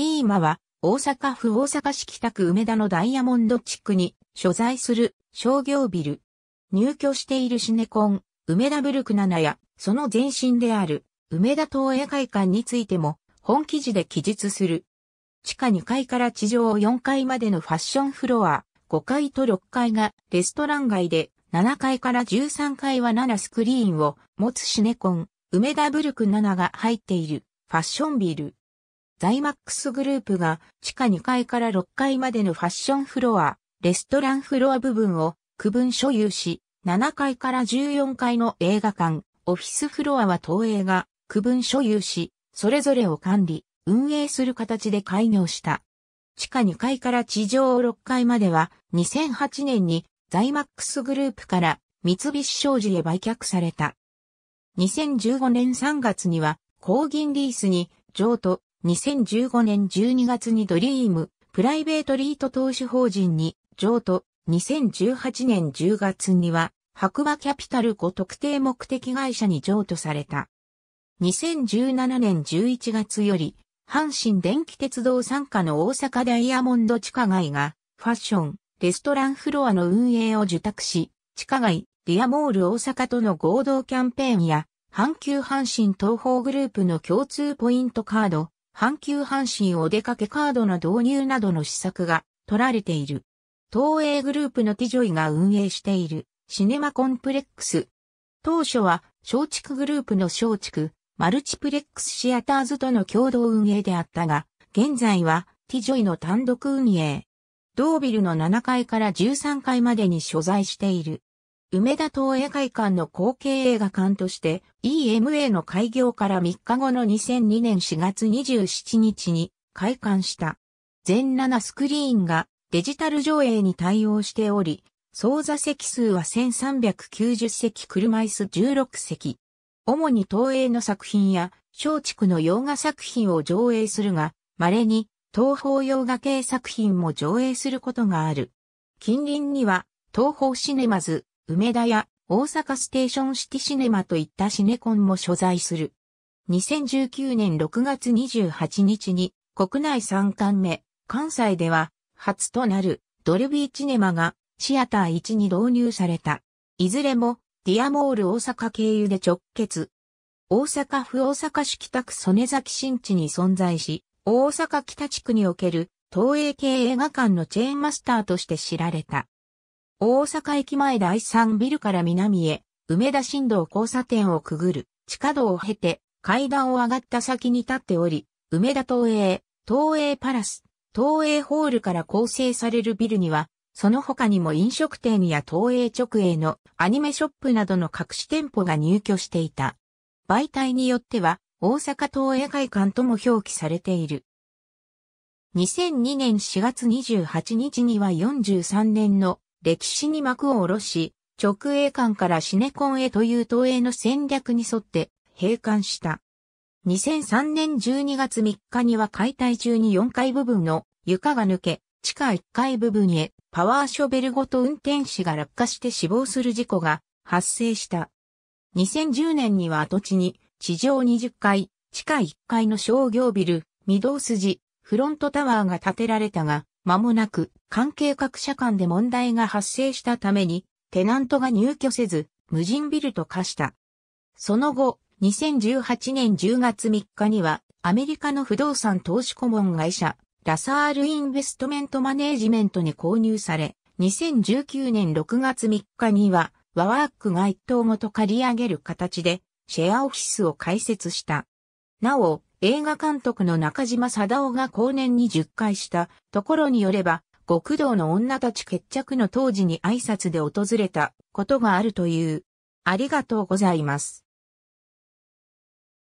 リーマは大阪府大阪市北区梅田のダイヤモンド地区に所在する商業ビル。入居しているシネコン、梅田ブルク7やその前身である梅田東映会館についても本記事で記述する。地下2階から地上4階までのファッションフロア、5階と6階がレストラン街で、7階から13階は7スクリーンを持つシネコン、梅田ブルク7が入っているファッションビル。ザイマックスグループが地下2階から6階までのファッションフロア、レストランフロア部分を区分所有し、7階から14階の映画館、オフィスフロアは東映が区分所有し、それぞれを管理、運営する形で開業した。地下2階から地上6階までは2008年にザイマックスグループから三菱商事へ売却された。2015年3月には高銀リースに譲渡、2015年12月にドリーム、プライベートリート投資法人に譲渡、2018年10月には、白馬キャピタル5特定目的会社に譲渡された。2017年11月より、阪神電気鉄道参加の大阪ダイヤモンド地下街が、ファッション、レストランフロアの運営を受託し、地下街、ディアモール大阪との合同キャンペーンや、阪急阪神東方グループの共通ポイントカード、阪急阪神お出かけカードの導入などの施策が取られている。東映グループのティジョイが運営しているシネマコンプレックス。当初は松竹グループの松竹、マルチプレックスシアターズとの共同運営であったが、現在はティジョイの単独運営。同ビルの7階から13階までに所在している。梅田東映会館の後継映画館として EMA の開業から3日後の2002年4月27日に開館した。全7スクリーンがデジタル上映に対応しており、総座席数は1390席車椅子16席。主に東映の作品や松竹の洋画作品を上映するが、稀に東方洋画系作品も上映することがある。近隣には東方シネマズ、梅田や大阪ステーションシティシネマといったシネコンも所在する。2019年6月28日に国内3巻目、関西では初となるドルビーチネマがシアター1に導入された。いずれもディアモール大阪経由で直結。大阪府大阪市北区曽根崎新地に存在し、大阪北地区における東映系映画館のチェーンマスターとして知られた。大阪駅前第3ビルから南へ、梅田新道交差点をくぐる、地下道を経て、階段を上がった先に立っており、梅田東映、東映パラス、東映ホールから構成されるビルには、その他にも飲食店や東映直営のアニメショップなどの各し店舗が入居していた。媒体によっては、大阪東映会館とも表記されている。2002年4月28日には43年の歴史に幕を下ろし、直営館からシネコンへという東映の戦略に沿って閉館した。2003年12月3日には解体中に4階部分の床が抜け、地下1階部分へパワーショベルごと運転士が落下して死亡する事故が発生した。2010年には跡地に地上20階、地下1階の商業ビル、御堂筋、フロントタワーが建てられたが、間もなく関係各社間で問題が発生したために、テナントが入居せず、無人ビルと化した。その後、2018年10月3日には、アメリカの不動産投資顧問会社、ラサールインベストメントマネージメントに購入され、2019年6月3日には、ワワークが一棟ごと借り上げる形で、シェアオフィスを開設した。なお、映画監督の中島貞夫が後年に10回したところによれば、極道の女たち決着の当時に挨拶で訪れたことがあるという。ありがとうございます。